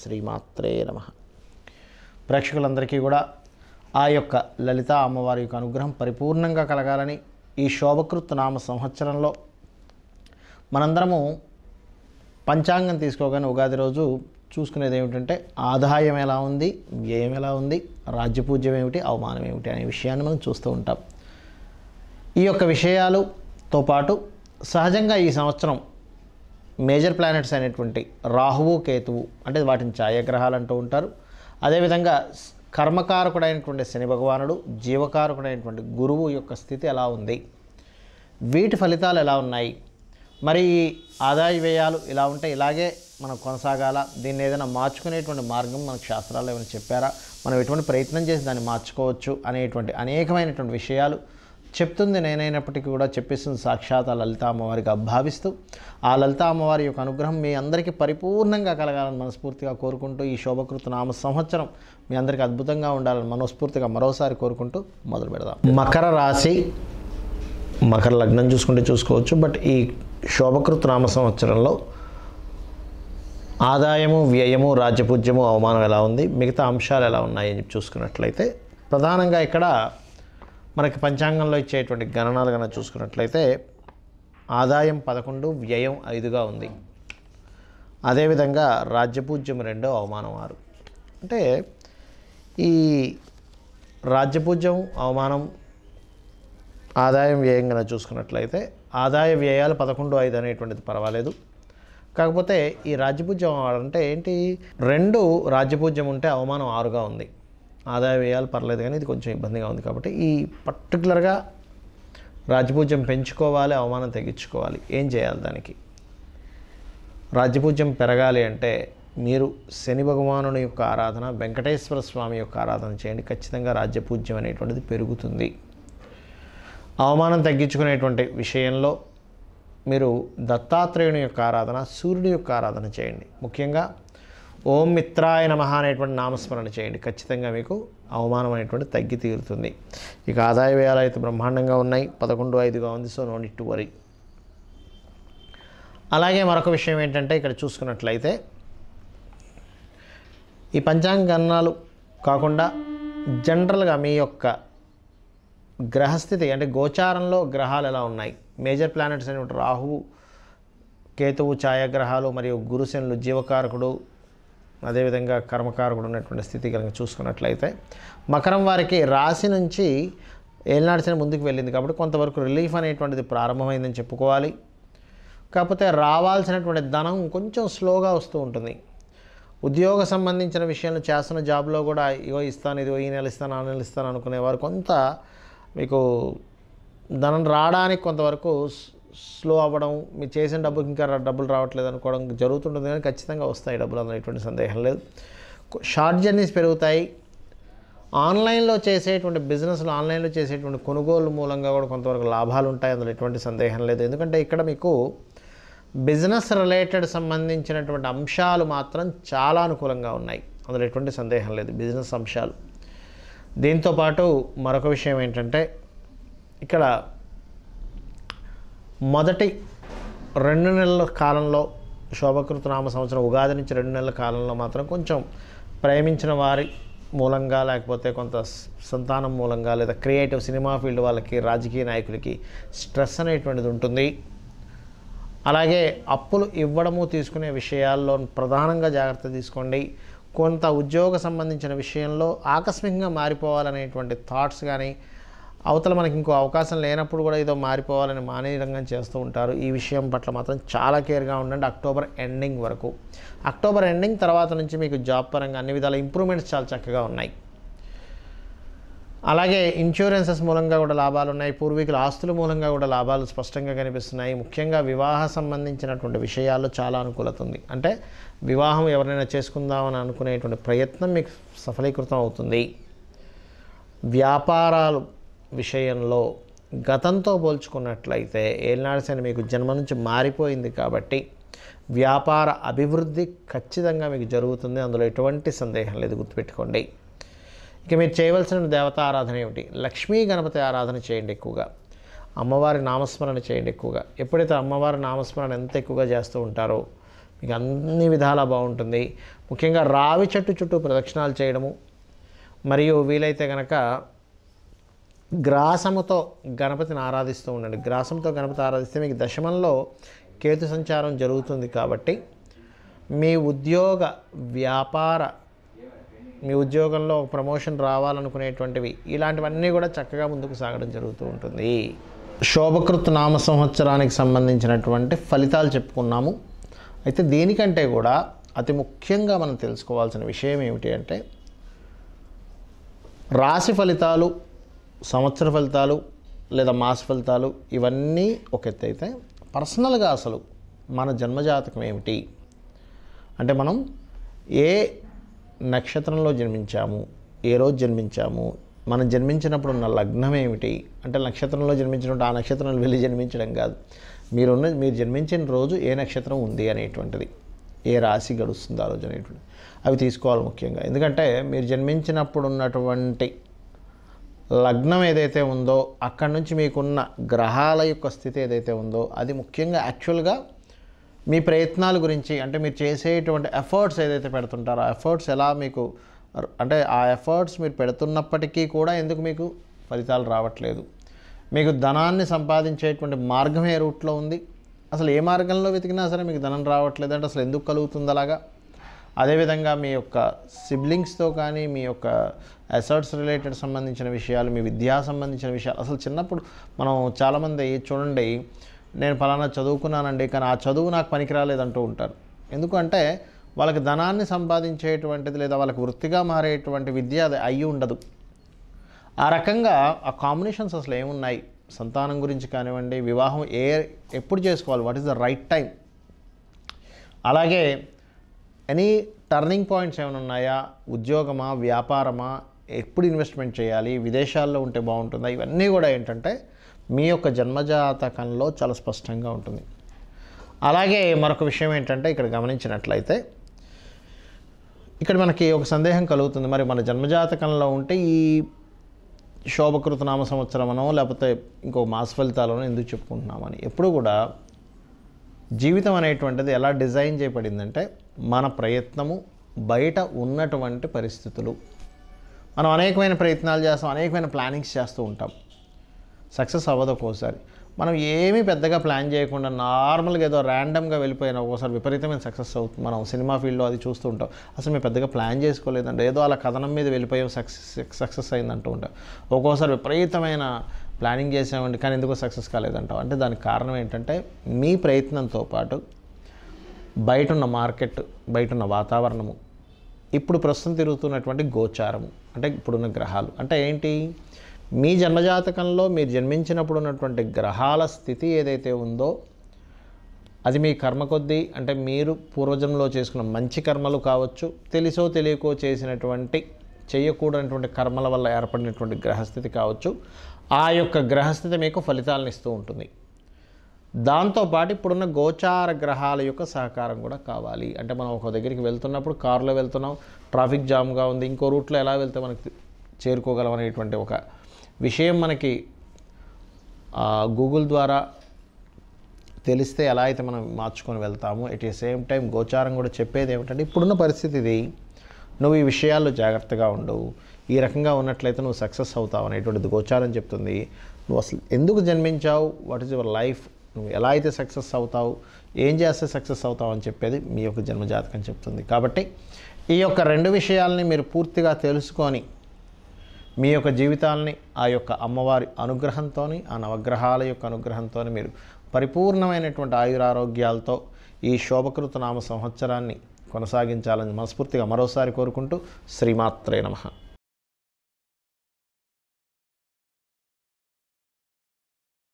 శ్రీమాత్రే నమ ప్రేక్షకులందరికీ కూడా ఆ యొక్క లలిత అమ్మవారి యొక్క అనుగ్రహం పరిపూర్ణంగా కలగాలని ఈ శోభకృత్ నామ సంవత్సరంలో మనందరము పంచాంగం తీసుకోగానే ఉగాది రోజు చూసుకునేది ఏమిటంటే ఆదాయం ఎలా ఉంది వ్యయం ఎలా ఉంది రాజ్యపూజ్యం ఏమిటి అవమానం ఏమిటి అనే విషయాన్ని మనం చూస్తూ ఉంటాం ఈ యొక్క విషయాలుతో పాటు సహజంగా ఈ సంవత్సరం మేజర్ ప్లానెట్స్ అనేటువంటి రాహువు కేతువు అంటే వాటిని ఛాయాగ్రహాలు అంటూ ఉంటారు అదేవిధంగా కర్మకారకుడైనటువంటి శని భగవానుడు జీవకారకుడైనటువంటి గురువు యొక్క స్థితి ఎలా ఉంది వీటి ఫలితాలు ఎలా ఉన్నాయి మరి ఆదాయ వ్యయాలు ఇలా ఉంటే ఇలాగే మనం కొనసాగాల దీన్ని ఏదైనా మార్చుకునేటువంటి మార్గం మనకు శాస్త్రాలు ఏమైనా చెప్పారా మనం ఎటువంటి ప్రయత్నం చేసి దాన్ని మార్చుకోవచ్చు అనేటువంటి అనేకమైనటువంటి విషయాలు చెప్తుంది నేనైనప్పటికీ కూడా చెప్పేస్తుంది సాక్షాత్ ఆ లలిత అమ్మవారిగా భావిస్తూ ఆ లలిత అమ్మవారి యొక్క అనుగ్రహం మీ అందరికీ పరిపూర్ణంగా కలగాలని మనస్ఫూర్తిగా కోరుకుంటూ ఈ శోభకృత నామ సంవత్సరం మీ అందరికీ అద్భుతంగా ఉండాలని మనస్ఫూర్తిగా మరోసారి కోరుకుంటూ మొదలు పెడదాం మకర రాశి మకర లగ్నం చూసుకుంటే చూసుకోవచ్చు బట్ ఈ శోభకృత నామ సంవత్సరంలో ఆదాయము వ్యయము రాజ్యపూజ్యము అవమానం ఎలా ఉంది మిగతా అంశాలు ఎలా ఉన్నాయని చూసుకున్నట్లయితే ప్రధానంగా ఇక్కడ మనకి పంచాంగంలో ఇచ్చేటువంటి గణనాలు కనుక చూసుకున్నట్లయితే ఆదాయం పదకొండు వ్యయం ఐదుగా ఉంది అదేవిధంగా రాజ్యపూజ్యం రెండో అవమానం ఆరు అంటే ఈ రాజ్యపూజ్యం అవమానం ఆదాయం వ్యయం కనుక చూసుకున్నట్లయితే ఆదాయ వ్యయాలు పదకొండు ఐదు అనేటువంటిది పర్వాలేదు కాకపోతే ఈ రాజ్యపూజ్యం అంటే ఏంటి రెండు రాజ్యపూజ్యం ఉంటే అవమానం ఆరుగా ఉంది ఆదాయ వ్యయాలు పర్లేదు కానీ ఇది కొంచెం ఇబ్బందిగా ఉంది కాబట్టి ఈ పర్టికులర్గా రాజపూజ్యం పెంచుకోవాలి అవమానం తెగించుకోవాలి ఏం చేయాలి దానికి రాజపూజ్యం పెరగాలి అంటే మీరు శని భగవానుని యొక్క ఆరాధన వెంకటేశ్వర స్వామి యొక్క ఆరాధన చేయండి ఖచ్చితంగా రాజ్యపూజ్యం అనేటువంటిది పెరుగుతుంది అవమానం తగ్గించుకునేటువంటి విషయంలో మీరు దత్తాత్రేయుని యొక్క ఆరాధన సూర్యుని యొక్క ఆరాధన చేయండి ముఖ్యంగా ఓం మిత్రాయ నమ అనేటువంటి నామస్మరణ చేయండి ఖచ్చితంగా మీకు అవమానం అనేటువంటి తగ్గి తీరుతుంది ఇక ఆదాయ వ్యయాలు అయితే బ్రహ్మాండంగా ఉన్నాయి పదకొండు ఐదుగా ఉంది సో నోన్ టు వరి అలాగే మరొక విషయం ఏంటంటే ఇక్కడ చూసుకున్నట్లయితే ఈ పంచాంగ గణనాలు కాకుండా జనరల్గా మీ యొక్క గ్రహస్థితి అంటే గోచారంలో గ్రహాలు ఎలా ఉన్నాయి మేజర్ ప్లానెట్స్ అనేవి రాహువు కేతువు ఛాయాగ్రహాలు మరియు గురుశనులు జీవకారకుడు అదేవిధంగా కర్మకారకుడు ఉన్నటువంటి స్థితి కనుక చూసుకున్నట్లయితే మకరం వారికి రాశి నుంచి ఏలినాడిసిన ముందుకు వెళ్ళింది కాబట్టి కొంతవరకు రిలీఫ్ అనేటువంటిది ప్రారంభమైందని చెప్పుకోవాలి కాకపోతే రావాల్సినటువంటి ధనం కొంచెం స్లోగా వస్తూ ఉంటుంది ఉద్యోగ సంబంధించిన విషయాలు చేస్తున్న జాబ్లో కూడా ఇగో ఇస్తాను ఇదిగో ఈ నెల ఇస్తాను ఆ నెల ఇస్తాను అనుకునేవారు కొంత మీకు ధనం రావడానికి కొంతవరకు స్లో అవ్వడం మీరు చేసిన డబ్బుకి ఇంకా డబ్బులు రావట్లేదు అనుకోవడం జరుగుతుంటుంది కానీ ఖచ్చితంగా వస్తాయి డబ్బులు అందులో ఎటువంటి సందేహం లేదు షార్ట్ జర్నీస్ పెరుగుతాయి ఆన్లైన్లో చేసేటువంటి బిజినెస్లు ఆన్లైన్లో చేసేటువంటి కొనుగోలు మూలంగా కూడా కొంతవరకు లాభాలు ఉంటాయి అందులో ఎటువంటి సందేహం లేదు ఎందుకంటే ఇక్కడ మీకు బిజినెస్ రిలేటెడ్ సంబంధించినటువంటి అంశాలు మాత్రం చాలా అనుకూలంగా ఉన్నాయి అందులో ఎటువంటి సందేహం లేదు బిజినెస్ అంశాలు దీంతోపాటు మరొక విషయం ఏంటంటే ఇక్కడ మొదటి రెండు నెలల కాలంలో నామ సంవత్సరం ఉగాది నుంచి రెండు నెలల కాలంలో మాత్రం కొంచెం ప్రేమించిన వారి మూలంగా లేకపోతే కొంత సంతానం మూలంగా లేదా క్రియేటివ్ సినిమా ఫీల్డ్ వాళ్ళకి రాజకీయ నాయకులకి స్ట్రెస్ అనేటువంటిది ఉంటుంది అలాగే అప్పులు ఇవ్వడము తీసుకునే విషయాల్లో ప్రధానంగా జాగ్రత్త తీసుకోండి కొంత ఉద్యోగ సంబంధించిన విషయంలో ఆకస్మికంగా మారిపోవాలనేటువంటి థాట్స్ కానీ అవతల మనకి ఇంకో అవకాశం లేనప్పుడు కూడా ఏదో మారిపోవాలని మానేయడంగా చేస్తూ ఉంటారు ఈ విషయం పట్ల మాత్రం చాలా కేర్గా ఉండండి అక్టోబర్ ఎండింగ్ వరకు అక్టోబర్ ఎండింగ్ తర్వాత నుంచి మీకు జాబ్ పరంగా అన్ని విధాల ఇంప్రూవ్మెంట్స్ చాలా చక్కగా ఉన్నాయి అలాగే ఇన్సూరెన్సెస్ మూలంగా కూడా లాభాలు ఉన్నాయి పూర్వీకుల ఆస్తుల మూలంగా కూడా లాభాలు స్పష్టంగా కనిపిస్తున్నాయి ముఖ్యంగా వివాహ సంబంధించినటువంటి విషయాల్లో చాలా అనుకూలత ఉంది అంటే వివాహం ఎవరైనా చేసుకుందామని అనుకునేటువంటి ప్రయత్నం మీకు సఫలీకృతం అవుతుంది వ్యాపారాలు విషయంలో గతంతో పోల్చుకున్నట్లయితే ఏలినాడు మీకు జన్మ నుంచి మారిపోయింది కాబట్టి వ్యాపార అభివృద్ధి ఖచ్చితంగా మీకు జరుగుతుంది అందులో ఎటువంటి సందేహం లేదు గుర్తుపెట్టుకోండి ఇక మీరు చేయవలసిన దేవత ఆరాధన ఏమిటి లక్ష్మీ గణపతి ఆరాధన చేయండి ఎక్కువగా అమ్మవారి నామస్మరణ చేయండి ఎక్కువగా ఎప్పుడైతే అమ్మవారి నామస్మరణ ఎంత ఎక్కువగా చేస్తూ ఉంటారో మీకు అన్ని విధాలా బాగుంటుంది ముఖ్యంగా రావి చెట్టు చుట్టూ ప్రదక్షిణాలు చేయడము మరియు వీలైతే కనుక గ్రాసముతో గణపతిని ఆరాధిస్తూ ఉండండి గ్రాసంతో గణపతి ఆరాధిస్తే మీకు దశమంలో కేతు సంచారం జరుగుతుంది కాబట్టి మీ ఉద్యోగ వ్యాపార మీ ఉద్యోగంలో ప్రమోషన్ రావాలనుకునేటువంటివి ఇలాంటివన్నీ కూడా చక్కగా ముందుకు సాగడం జరుగుతూ ఉంటుంది శోభకృత్ నామ సంవత్సరానికి సంబంధించినటువంటి ఫలితాలు చెప్పుకున్నాము అయితే దీనికంటే కూడా అతి ముఖ్యంగా మనం తెలుసుకోవాల్సిన విషయం ఏమిటి అంటే రాశి ఫలితాలు సంవత్సర ఫలితాలు లేదా మాస ఫలితాలు ఇవన్నీ ఒక ఎత్తు అయితే పర్సనల్గా అసలు మన జన్మజాతకం ఏమిటి అంటే మనం ఏ నక్షత్రంలో జన్మించాము ఏ రోజు జన్మించాము మనం జన్మించినప్పుడు ఉన్న లగ్నం ఏమిటి అంటే నక్షత్రంలో జన్మించినప్పుడు ఆ నక్షత్రంలో వెళ్ళి జన్మించడం కాదు మీరున్న మీరు జన్మించిన రోజు ఏ నక్షత్రం ఉంది అనేటువంటిది ఏ రాశి గడుస్తుంది ఆ రోజు అనేటువంటిది అవి తీసుకోవాలి ముఖ్యంగా ఎందుకంటే మీరు జన్మించినప్పుడు ఉన్నటువంటి లగ్నం ఏదైతే ఉందో అక్కడి నుంచి మీకున్న గ్రహాల యొక్క స్థితి ఏదైతే ఉందో అది ముఖ్యంగా యాక్చువల్గా మీ ప్రయత్నాల గురించి అంటే మీరు చేసేటువంటి ఎఫర్ట్స్ ఏదైతే పెడుతుంటారో ఆ ఎఫర్ట్స్ ఎలా మీకు అంటే ఆ ఎఫర్ట్స్ మీరు పెడుతున్నప్పటికీ కూడా ఎందుకు మీకు ఫలితాలు రావట్లేదు మీకు ధనాన్ని సంపాదించేటువంటి మార్గం ఏ రూట్లో ఉంది అసలు ఏ మార్గంలో వెతికినా సరే మీకు ధనం రావట్లేదు అంటే అసలు ఎందుకు కలుగుతుంది అలాగా అదేవిధంగా మీ యొక్క సిబ్లింగ్స్తో కానీ మీ యొక్క అసర్ట్స్ రిలేటెడ్ సంబంధించిన విషయాలు మీ విద్యా సంబంధించిన విషయాలు అసలు చిన్నప్పుడు మనం చాలామంది చూడండి నేను ఫలానా చదువుకున్నానండి కానీ ఆ చదువు నాకు పనికిరాలేదంటూ ఉంటారు ఎందుకంటే వాళ్ళకి ధనాన్ని సంపాదించేటువంటిది లేదా వాళ్ళకి వృత్తిగా మారేటువంటి విద్య అది అయ్యి ఉండదు ఆ రకంగా ఆ కాంబినేషన్స్ అసలు ఏమున్నాయి సంతానం గురించి కానివ్వండి వివాహం ఏ ఎప్పుడు చేసుకోవాలి what is the right time అలాగే ఎనీ టర్నింగ్ పాయింట్స్ ఏమైనా ఉన్నాయా ఉద్యోగమా వ్యాపారమా ఎప్పుడు ఇన్వెస్ట్మెంట్ చేయాలి విదేశాల్లో ఉంటే బాగుంటుందా ఇవన్నీ కూడా ఏంటంటే మీ యొక్క జన్మజాతకంలో చాలా స్పష్టంగా ఉంటుంది అలాగే మరొక విషయం ఏంటంటే ఇక్కడ గమనించినట్లయితే ఇక్కడ మనకి ఒక సందేహం కలుగుతుంది మరి మన జన్మజాతకంలో ఉంటే ఈ శోభకృత నామ సంవత్సరమనో లేకపోతే ఇంకో మాస ఫలితాలను ఎందుకు చెప్పుకుంటున్నామని ఎప్పుడు కూడా జీవితం అనేటువంటిది ఎలా డిజైన్ చేయబడిందంటే మన ప్రయత్నము బయట ఉన్నటువంటి పరిస్థితులు మనం అనేకమైన ప్రయత్నాలు చేస్తాం అనేకమైన ప్లానింగ్స్ చేస్తూ ఉంటాం సక్సెస్ అవ్వదు ఒక్కోసారి మనం ఏమీ పెద్దగా ప్లాన్ చేయకుండా నార్మల్గా ఏదో ర్యాండమ్గా వెళ్ళిపోయిన ఒక్కోసారి విపరీతమైన సక్సెస్ అవుతుంది మనం సినిమా ఫీల్డ్లో అది చూస్తూ ఉంటాం అసలు మేము పెద్దగా ప్లాన్ చేసుకోలేదంటే ఏదో అలా కథనం మీద వెళ్ళిపోయాం సక్సెస్ సక్సెస్ అయిందంటూ ఉంటాం ఒక్కోసారి విపరీతమైన ప్లానింగ్ చేసామండి కానీ ఎందుకో సక్సెస్ కాలేదంటాం అంటే దానికి కారణం ఏంటంటే మీ ప్రయత్నంతో పాటు బయట ఉన్న మార్కెట్ బయట ఉన్న వాతావరణము ఇప్పుడు ప్రస్తుతం తిరుగుతున్నటువంటి గోచారము అంటే ఇప్పుడున్న గ్రహాలు అంటే ఏంటి మీ జన్మజాతకంలో మీరు జన్మించినప్పుడు ఉన్నటువంటి గ్రహాల స్థితి ఏదైతే ఉందో అది మీ కర్మ కొద్దీ అంటే మీరు పూర్వజంలో చేసుకున్న మంచి కర్మలు కావచ్చు తెలిసో తెలియకో చేసినటువంటి చేయకూడనటువంటి కర్మల వల్ల ఏర్పడినటువంటి గ్రహస్థితి కావచ్చు ఆ యొక్క గ్రహస్థితి మీకు ఫలితాలను ఇస్తూ ఉంటుంది దాంతోపాటు ఇప్పుడున్న గోచార గ్రహాల యొక్క సహకారం కూడా కావాలి అంటే మనం ఒక దగ్గరికి వెళ్తున్నప్పుడు కారులో వెళ్తున్నాం ట్రాఫిక్ జామ్గా ఉంది ఇంకో రూట్లో ఎలా వెళ్తే మనకి చేరుకోగలం అనేటువంటి ఒక విషయం మనకి గూగుల్ ద్వారా తెలిస్తే ఎలా అయితే మనం మార్చుకొని వెళ్తామో ఎట్ ఏ సేమ్ టైం గోచారం కూడా చెప్పేది ఏమిటంటే ఇప్పుడున్న పరిస్థితి ఇది నువ్వు ఈ విషయాల్లో జాగ్రత్తగా ఉండవు ఈ రకంగా ఉన్నట్లయితే నువ్వు సక్సెస్ అవుతావు అనేటువంటిది గోచారం చెప్తుంది నువ్వు అసలు ఎందుకు జన్మించావు వాట్ ఈస్ యువర్ లైఫ్ నువ్వు ఎలా అయితే సక్సెస్ అవుతావు ఏం చేస్తే సక్సెస్ అవుతావు అని చెప్పేది మీ యొక్క జన్మజాతకం చెప్తుంది కాబట్టి ఈ యొక్క రెండు విషయాల్ని మీరు పూర్తిగా తెలుసుకొని మీ యొక్క జీవితాలని ఆ యొక్క అమ్మవారి అనుగ్రహంతో ఆ నవగ్రహాల యొక్క అనుగ్రహంతో మీరు పరిపూర్ణమైనటువంటి ఆయురారోగ్యాలతో ఈ శోభకృత నామ సంవత్సరాన్ని కొనసాగించాలని మనస్ఫూర్తిగా మరోసారి కోరుకుంటూ శ్రీమాత్రే నమ